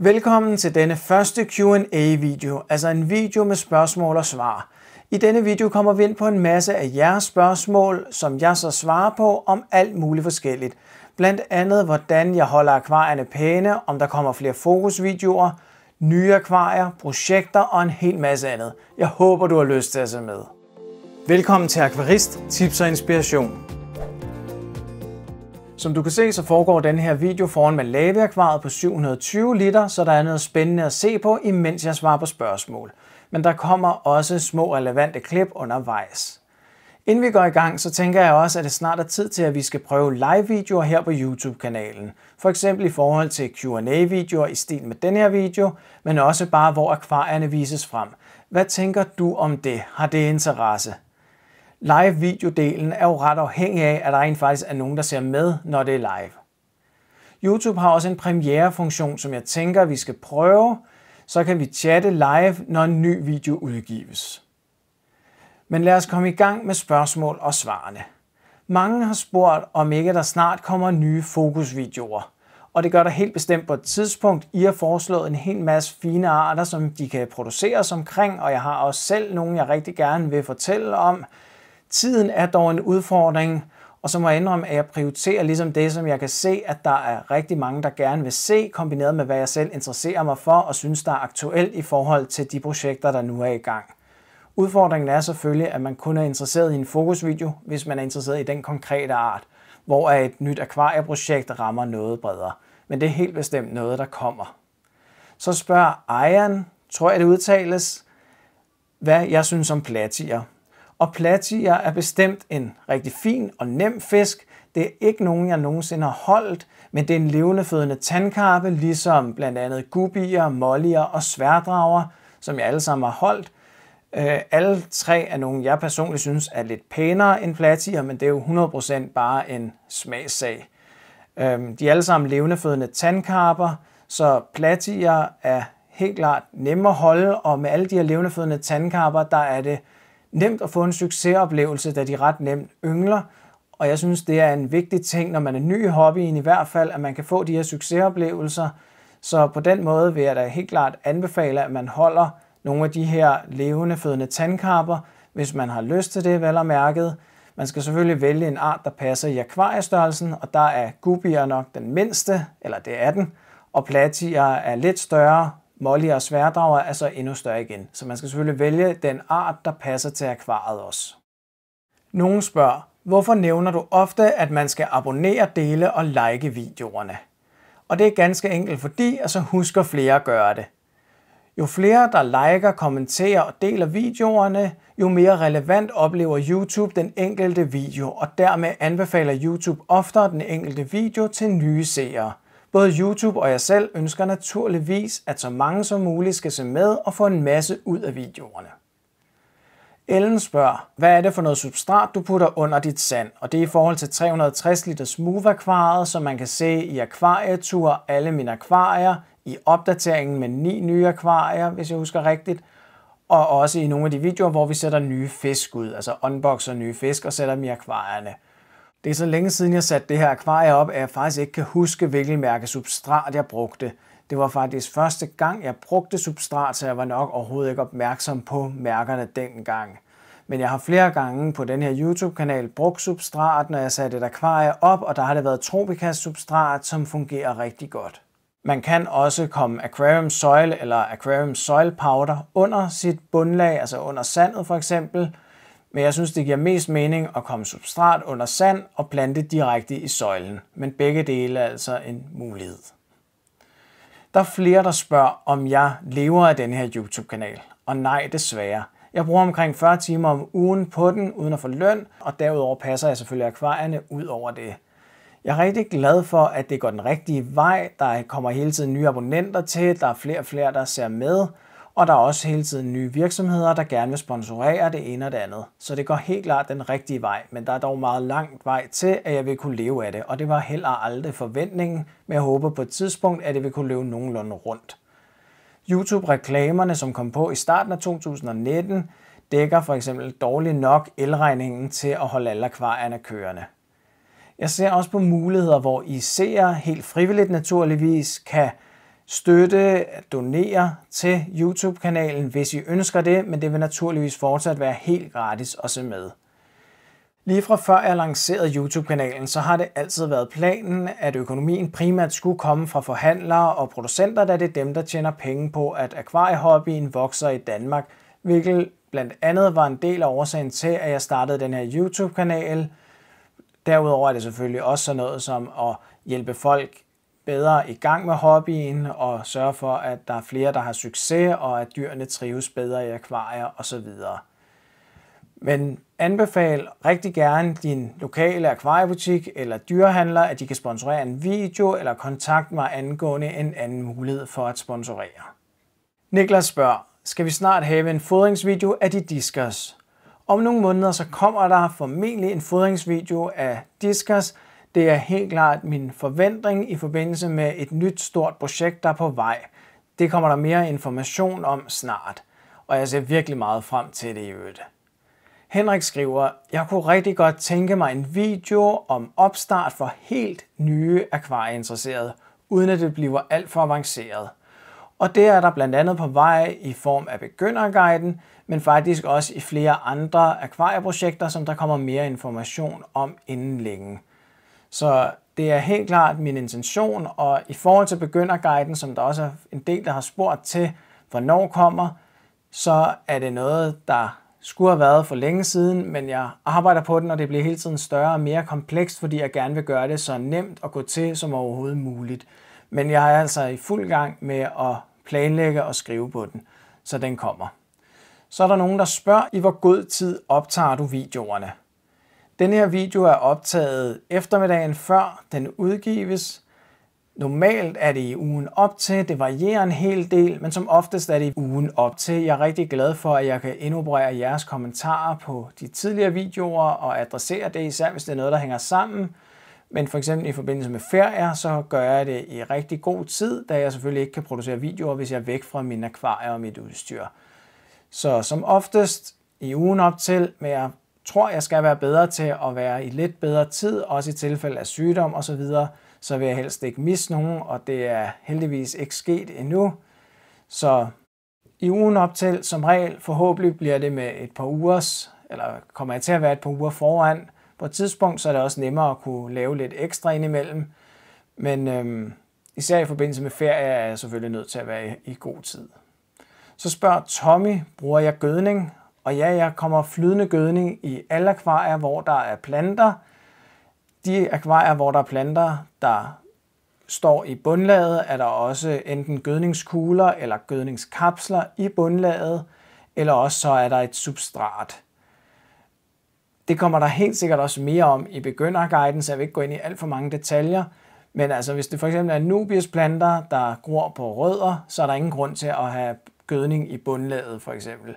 Velkommen til denne første Q&A-video, altså en video med spørgsmål og svar. I denne video kommer vi ind på en masse af jeres spørgsmål, som jeg så svarer på om alt muligt forskelligt. Blandt andet, hvordan jeg holder akvarierne pæne, om der kommer flere fokusvideoer, nye akvarier, projekter og en hel masse andet. Jeg håber, du har lyst til at se med. Velkommen til Akvarist Tips og Inspiration. Som du kan se, så foregår den her video foran med akvariet på 720 liter, så der er noget spændende at se på, imens jeg svarer på spørgsmål. Men der kommer også små relevante klip undervejs. Inden vi går i gang, så tænker jeg også, at det snart er tid til, at vi skal prøve live-videoer her på YouTube-kanalen. For eksempel i forhold til Q&A-videoer i stil med den her video, men også bare, hvor akvarierne vises frem. Hvad tænker du om det? Har det interesse? Live-videodelen er jo ret afhængig af, at der rent faktisk er nogen, der ser med, når det er live. YouTube har også en premierefunktion, som jeg tænker, vi skal prøve. Så kan vi chatte live, når en ny video udgives. Men lad os komme i gang med spørgsmål og svarene. Mange har spurgt, om ikke der snart kommer nye fokusvideoer. Og det gør der helt bestemt på et tidspunkt. I har foreslået en hel masse fine arter, som de kan produceres omkring, og jeg har også selv nogle, jeg rigtig gerne vil fortælle om. Tiden er dog en udfordring, og så må jeg indrømme, at jeg prioriterer ligesom det, som jeg kan se, at der er rigtig mange, der gerne vil se, kombineret med, hvad jeg selv interesserer mig for og synes, der er aktuelt i forhold til de projekter, der nu er i gang. Udfordringen er selvfølgelig, at man kun er interesseret i en fokusvideo, hvis man er interesseret i den konkrete art, hvor et nyt akvarieprojekt rammer noget bredere. Men det er helt bestemt noget, der kommer. Så spørger ejeren, tror jeg det udtales, hvad jeg synes om platier. Og platier er bestemt en rigtig fin og nem fisk. Det er ikke nogen, jeg nogensinde har holdt, men det er en fødende tandkarpe, ligesom blandt andet gubier, mollier og sværdrager, som jeg alle sammen har holdt. Øh, alle tre er nogen, jeg personligt synes er lidt pænere end platier, men det er jo 100% bare en smagssag. Øhm, de er alle sammen levende fødende tandkarper, så platier er helt klart nemme at holde, og med alle de her fødende tandkarper, der er det nemt at få en succesoplevelse, da de ret nemt yngler. Og jeg synes, det er en vigtig ting, når man er ny i hobbyen i hvert fald, at man kan få de her succesoplevelser. Så på den måde vil jeg da helt klart anbefale, at man holder nogle af de her levende fødende tandkarper, hvis man har lyst til det, vel og mærket. Man skal selvfølgelig vælge en art, der passer i akvariestørrelsen, og der er gubier nok den mindste, eller det er den, og platier er lidt større, Molly og sværdrager er så endnu større igen, så man skal selvfølgelig vælge den art, der passer til akvariet også. Nogle spørger, hvorfor nævner du ofte, at man skal abonnere, dele og like videoerne? Og det er ganske enkelt fordi, at så husker flere at gøre det. Jo flere, der liker, kommenterer og deler videoerne, jo mere relevant oplever YouTube den enkelte video, og dermed anbefaler YouTube oftere den enkelte video til nye seere – Både YouTube og jeg selv ønsker naturligvis, at så mange som muligt skal se med og få en masse ud af videoerne. Ellen spørger, hvad er det for noget substrat, du putter under dit sand? Og det er i forhold til 360 liter smooth-akvariet, som man kan se i Akvarietur, alle mine akvarier, i opdateringen med ni nye akvarier, hvis jeg husker rigtigt, og også i nogle af de videoer, hvor vi sætter nye fisk ud, altså unboxer nye fisk og sætter dem i akvarierne. Det er så længe siden, jeg satte det her akvarie op, at jeg faktisk ikke kan huske, hvilken mærke substrat jeg brugte. Det var faktisk første gang, jeg brugte substrat, så jeg var nok overhovedet ikke opmærksom på mærkerne dengang. Men jeg har flere gange på den her YouTube-kanal brugt substrat, når jeg satte et akvarie op, og der har det været Tropica substrat, som fungerer rigtig godt. Man kan også komme aquarium soil eller aquarium soil powder under sit bundlag, altså under sandet for eksempel, men jeg synes, det giver mest mening at komme substrat under sand og plante direkte i søjlen, men begge dele er altså en mulighed. Der er flere, der spørger, om jeg lever af den her YouTube-kanal, og nej, desværre. Jeg bruger omkring 40 timer om ugen på den, uden at få løn, og derudover passer jeg selvfølgelig akvarierne ud over det. Jeg er rigtig glad for, at det går den rigtige vej. Der kommer hele tiden nye abonnenter til, der er flere og flere, der ser med, og der er også hele tiden nye virksomheder, der gerne vil sponsorere det ene og det andet. Så det går helt klart den rigtige vej, men der er dog meget langt vej til, at jeg vil kunne leve af det, og det var heller aldrig forventningen, men jeg håber på et tidspunkt, at det vil kunne leve nogenlunde rundt. YouTube-reklamerne, som kom på i starten af 2019, dækker for eksempel dårligt nok elregningen til at holde alle akvarierne kørende. Jeg ser også på muligheder, hvor I ser helt frivilligt naturligvis kan støtte, donere til YouTube-kanalen, hvis I ønsker det, men det vil naturligvis fortsat være helt gratis at se med. Lige fra før jeg lancerede YouTube-kanalen, så har det altid været planen, at økonomien primært skulle komme fra forhandlere og producenter, da det er dem, der tjener penge på, at akvariehobbyen vokser i Danmark, hvilket blandt andet var en del af årsagen til, at jeg startede den her YouTube-kanal. Derudover er det selvfølgelig også sådan noget som at hjælpe folk bedre i gang med hobbyen og sørge for, at der er flere, der har succes, og at dyrene trives bedre i akvarier osv. Men anbefal rigtig gerne din lokale akvariebutik eller dyrehandler, at de kan sponsorere en video eller kontakt mig angående en anden mulighed for at sponsorere. Niklas spørger, skal vi snart have en fodringsvideo af de diskers? Om nogle måneder så kommer der formentlig en fodringsvideo af diskers, det er helt klart min forventning i forbindelse med et nyt stort projekt, der er på vej. Det kommer der mere information om snart, og jeg ser virkelig meget frem til det i øvrigt. Henrik skriver, jeg kunne rigtig godt tænke mig en video om opstart for helt nye akvarieinteresserede, uden at det bliver alt for avanceret. Og det er der blandt andet på vej i form af begynderguiden, men faktisk også i flere andre akvarieprojekter, som der kommer mere information om inden længe. Så det er helt klart min intention, og i forhold til begynderguiden, som der også er en del, der har spurgt til, hvornår kommer, så er det noget, der skulle have været for længe siden, men jeg arbejder på den, og det bliver hele tiden større og mere komplekst, fordi jeg gerne vil gøre det så nemt at gå til som overhovedet muligt. Men jeg er altså i fuld gang med at planlægge og skrive på den, så den kommer. Så er der nogen, der spørger, i hvor god tid optager du videoerne? Den her video er optaget eftermiddagen før den udgives. Normalt er det i ugen op til, det varierer en hel del, men som oftest er det i ugen op til. Jeg er rigtig glad for, at jeg kan indoperere jeres kommentarer på de tidligere videoer og adressere det, især hvis det er noget, der hænger sammen. Men for eksempel i forbindelse med ferier, så gør jeg det i rigtig god tid, da jeg selvfølgelig ikke kan producere videoer, hvis jeg er væk fra min akvarie og mit udstyr. Så som oftest i ugen op til, men jeg tror, jeg skal være bedre til at være i lidt bedre tid, også i tilfælde af sygdom osv., så, så vil jeg helst ikke miste nogen, og det er heldigvis ikke sket endnu. Så i ugen op til, som regel, forhåbentlig bliver det med et par ugers, eller kommer jeg til at være et par uger foran. På et tidspunkt, så er det også nemmere at kunne lave lidt ekstra indimellem. Men øhm, især i forbindelse med ferie er jeg selvfølgelig nødt til at være i, i god tid. Så spørger Tommy, bruger jeg gødning? Og ja, jeg kommer flydende gødning i alle akvarier, hvor der er planter. De akvarier, hvor der er planter, der står i bundlaget, er der også enten gødningskugler eller gødningskapsler i bundlaget, eller også så er der et substrat. Det kommer der helt sikkert også mere om i begynderguiden, så jeg vil ikke gå ind i alt for mange detaljer, men altså, hvis det for eksempel er nubiusplanter, der gror på rødder, så er der ingen grund til at have gødning i bundlaget for eksempel.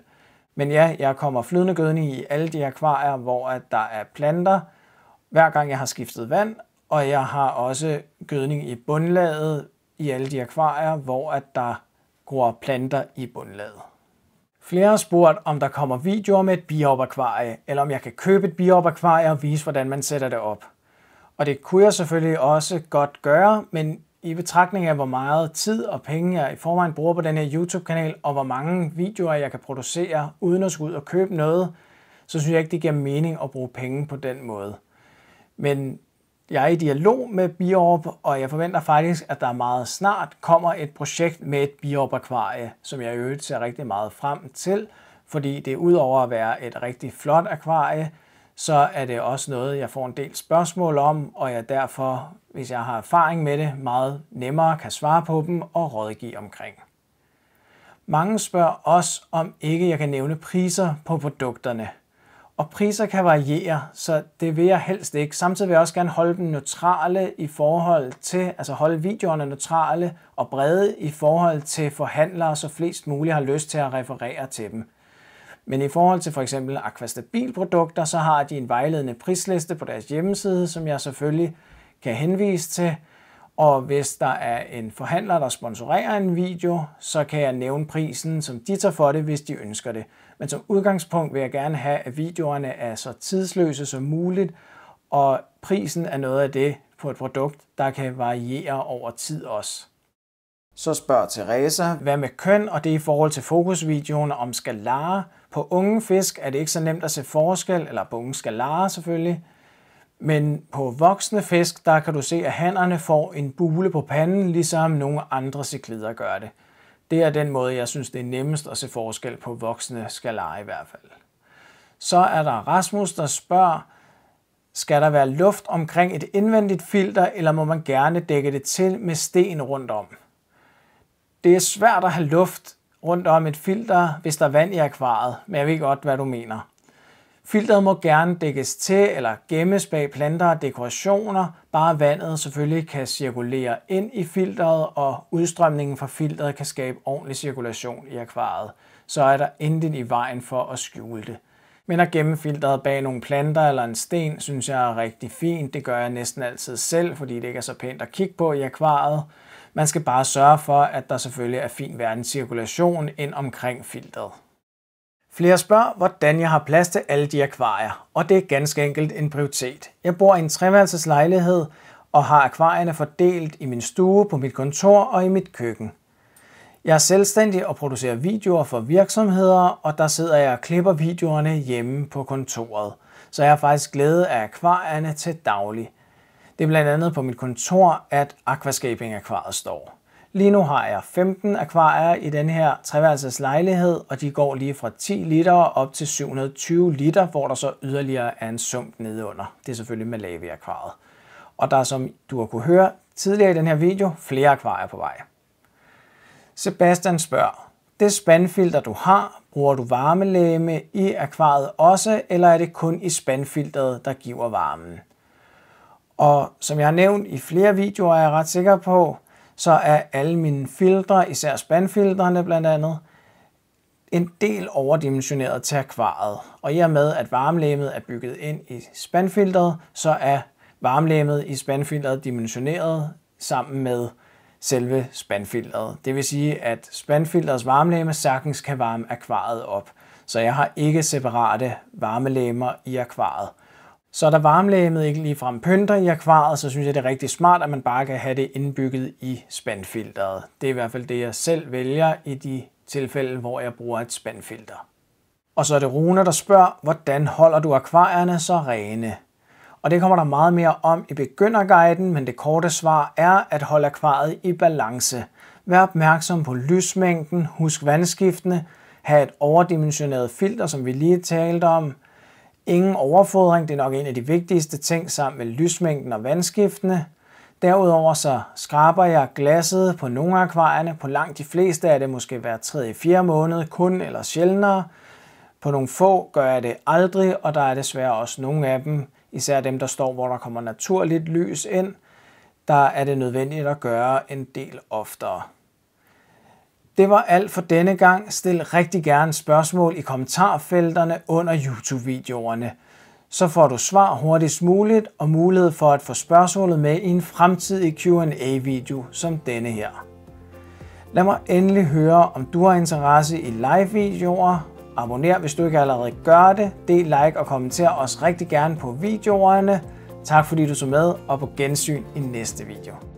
Men ja, jeg kommer flydende gødning i alle de akvarier, hvor at der er planter, hver gang jeg har skiftet vand, og jeg har også gødning i bundlaget i alle de akvarier, hvor at der gror planter i bundlaget. Flere har spurgt, om der kommer videoer med et biopakvarie, eller om jeg kan købe et biopakvarie og vise, hvordan man sætter det op. Og det kunne jeg selvfølgelig også godt gøre, men i betragtning af, hvor meget tid og penge jeg i forvejen bruger på den her YouTube-kanal, og hvor mange videoer jeg kan producere uden at skulle ud og købe noget, så synes jeg ikke, det giver mening at bruge penge på den måde. Men jeg er i dialog med Biorp, og jeg forventer faktisk, at der meget snart kommer et projekt med et Biorp-akvarie, som jeg i øvrigt ser rigtig meget frem til, fordi det udover at være et rigtig flot akvarie, så er det også noget, jeg får en del spørgsmål om, og jeg derfor, hvis jeg har erfaring med det, meget nemmere kan svare på dem og rådgive omkring. Mange spørger også, om ikke jeg kan nævne priser på produkterne. Og priser kan variere, så det vil jeg helst ikke. Samtidig vil jeg også gerne holde dem neutrale i forhold til, altså holde videoerne neutrale og brede i forhold til forhandlere, så flest muligt har lyst til at referere til dem. Men i forhold til for eksempel Aquastabil-produkter, så har de en vejledende prisliste på deres hjemmeside, som jeg selvfølgelig kan henvise til. Og hvis der er en forhandler, der sponsorerer en video, så kan jeg nævne prisen, som de tager for det, hvis de ønsker det. Men som udgangspunkt vil jeg gerne have, at videoerne er så tidsløse som muligt, og prisen er noget af det på et produkt, der kan variere over tid også. Så spørger Teresa, hvad med køn og det i forhold til fokusvideoen om skalare, på unge fisk er det ikke så nemt at se forskel, eller på unge skalare selvfølgelig, men på voksne fisk, der kan du se, at hannerne får en bule på panden, ligesom nogle andre ciklider gør det. Det er den måde, jeg synes, det er nemmest at se forskel på voksne skalare i hvert fald. Så er der Rasmus, der spørger, skal der være luft omkring et indvendigt filter, eller må man gerne dække det til med sten rundt om? Det er svært at have luft rundt om et filter, hvis der er vand i akvariet, men jeg ved godt, hvad du mener. Filteret må gerne dækkes til eller gemmes bag planter og dekorationer, bare vandet selvfølgelig kan cirkulere ind i filteret, og udstrømningen fra filteret kan skabe ordentlig cirkulation i akvariet. Så er der intet i vejen for at skjule det. Men at gemme filteret bag nogle planter eller en sten, synes jeg er rigtig fint. Det gør jeg næsten altid selv, fordi det ikke er så pænt at kigge på i akvariet. Man skal bare sørge for, at der selvfølgelig er fin verdenscirkulation ind omkring filteret. Flere spørger, hvordan jeg har plads til alle de akvarier, og det er ganske enkelt en prioritet. Jeg bor i en treværelseslejlighed og har akvarierne fordelt i min stue, på mit kontor og i mit køkken. Jeg er selvstændig og producerer videoer for virksomheder, og der sidder jeg og klipper videoerne hjemme på kontoret. Så jeg har faktisk glæde af akvarierne til daglig. Det er blandt andet på mit kontor, at Aquascaping-akvariet står. Lige nu har jeg 15 akvarier i den her treværelses lejlighed, og de går lige fra 10 liter op til 720 liter, hvor der så yderligere er en sump nedunder. Det er selvfølgelig lave akvariet Og der er, som du har kunne høre tidligere i den her video, flere akvarier på vej. Sebastian spørger, det spandfilter du har, bruger du varmelæme i akvariet også, eller er det kun i spandfilteret, der giver varmen? Og som jeg har nævnt i flere videoer, er jeg ret sikker på, så er alle mine filtre, især spandfiltrene blandt andet, en del overdimensioneret til akvariet. Og i og med, at varmelæmet er bygget ind i spandfilteret, så er varmelæmet i spandfilteret dimensioneret sammen med selve spandfilteret. Det vil sige, at spandfilterets varmelæme sagtens kan varme akvariet op. Så jeg har ikke separate varmelæmer i akvariet. Så da varmlægemet ikke ligefrem pynter i akvariet, så synes jeg, det er rigtig smart, at man bare kan have det indbygget i spandfilteret. Det er i hvert fald det, jeg selv vælger i de tilfælde, hvor jeg bruger et spandfilter. Og så er det Rune, der spørger, hvordan holder du akvarierne så rene? Og det kommer der meget mere om i begynderguiden, men det korte svar er at holde akvariet i balance. Vær opmærksom på lysmængden, husk vandskiftene, have et overdimensioneret filter, som vi lige talte om, Ingen overfodring, det er nok en af de vigtigste ting sammen med lysmængden og vandskiftene. Derudover så skraber jeg glasset på nogle af akvarierne. På langt de fleste er det måske hver 3-4 måned kun eller sjældnere. På nogle få gør jeg det aldrig, og der er desværre også nogle af dem, især dem, der står, hvor der kommer naturligt lys ind, der er det nødvendigt at gøre en del oftere. Det var alt for denne gang. Stil rigtig gerne spørgsmål i kommentarfelterne under YouTube-videoerne. Så får du svar hurtigst muligt og mulighed for at få spørgsmålet med i en fremtidig Q&A-video som denne her. Lad mig endelig høre, om du har interesse i live-videoer. Abonner, hvis du ikke allerede gør det. Del like og kommenter os rigtig gerne på videoerne. Tak fordi du så med, og på gensyn i næste video.